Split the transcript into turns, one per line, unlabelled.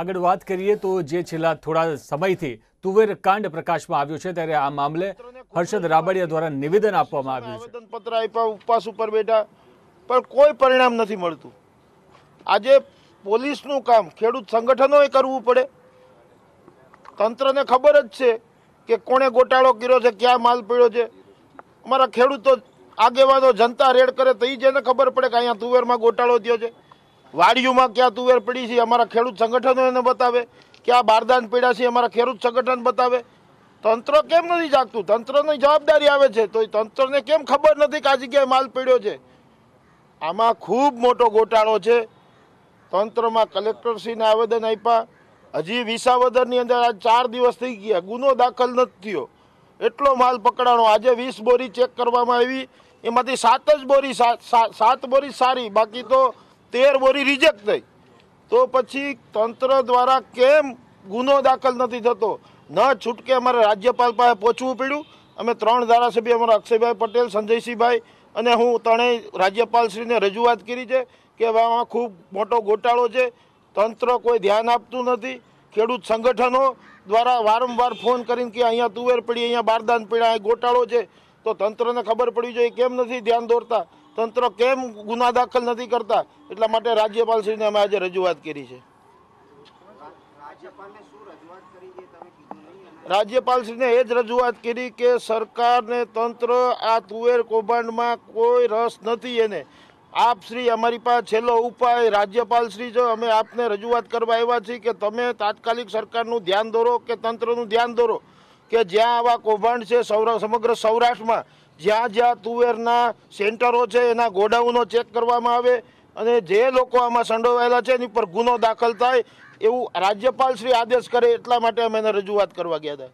આગળ વાત કરીએ તો જે છેલ્લા થોડા સમયથી તુવેર કાંડ પ્રકાશમાં આવ્યો છે ત્યારે આ મામલે હર્ષદ રાબડિયા દ્વારા નિવેદન આપવામાં આવ્યું છે આવેદનપત્ર આપ્યા ઉપવાસ ઉપર બેઠા પણ કોઈ પરિણામ નથી મળતું આજે પોલીસનું કામ ખેડૂત સંગઠનોએ કરવું પડે તંત્રને ખબર જ છે કે કોણે ગોટાળો કર્યો છે ક્યાં માલ પડ્યો છે અમારા ખેડૂતો આગેવાનો જનતા રેડ કરે તો એ જેને ખબર પડે કે અહીંયા તુવેરમાં ગોટાળો થયો છે વાડીઓમાં ક્યાં તુવેર પડી છે અમારા ખેડૂત સંગઠનો એને બતાવે કે બારદાન પીડા છે અમારા ખેડૂત સંગઠન બતાવે તંત્ર કેમ નથી જાગતું તંત્રની જવાબદારી આવે છે તો એ તંત્રને કેમ ખબર નથી કે આ જગ્યાએ માલ પીડ્યો છે આમાં ખૂબ મોટો ગોટાળો છે તંત્રમાં કલેક્ટરશ્રીને આવેદન આપ્યા હજી વિસાવદરની અંદર આજ ચાર દિવસ થઈ ગયા ગુનો દાખલ નથી થયો એટલો માલ પકડાણો આજે વીસ બોરી ચેક કરવામાં આવી એમાંથી સાત જ બોરી સાત બોરી સારી બાકી તો તેર બોરી રિજેક્ટ થઈ તો પછી તંત્ર દ્વારા કેમ ગુનો દાખલ નથી થતો ન છૂટકે અમારે રાજ્યપાલ પાસે પહોંચવું પડ્યું અમે ત્રણ ધારાસભ્ય અમારા અક્ષયભાઈ પટેલ સંજયસિંહભાઈ અને હું ત્રણેય રાજ્યપાલશ્રીને રજૂઆત કરી છે કે આમાં ખૂબ મોટો ગોટાળો છે તંત્ર કોઈ ધ્યાન આપતું નથી ખેડૂત સંગઠનો દ્વારા વારંવાર ફોન કરીને કે અહીંયા તુવેર પડી અહીંયા બારદાન પીડા ગોટાળો છે તો તંત્રને ખબર પડવી જોઈએ કેમ નથી ધ્યાન દોરતા તંત્ર કેમ ગુના દાખલ નથી કરતા એટલા માટે રાજ્યપાલ શ્રીને અમે આજે રજૂઆત કરી છે રાજ્યપાલ શ્રીને એ જ રજૂઆત કરી કે સરકારને તંત્ર આ તુવેર કૌભાંડમાં કોઈ રસ નથી એને આપ શ્રી અમારી પાસે છેલ્લો ઉપાય રાજ્યપાલ શ્રી જો અમે આપને રજૂઆત કરવા આવ્યા છીએ કે તમે તાત્કાલિક સરકારનું ધ્યાન દોરો કે તંત્રનું ધ્યાન દોરો કે જ્યાં આવા કૌભાંડ છે સૌરા સમગ્ર સૌરાષ્ટ્રમાં જ્યાં જ્યાં તુવેરના સેન્ટરો છે એના ગોડાઉનો ચેક કરવામાં આવે અને જે લોકો આમાં સંડોવાયેલા છે એની પર ગુનો દાખલ થાય એવું રાજ્યપાલ શ્રી આદેશ કરે એટલા માટે અમે એને રજૂઆત કરવા ગયા હતા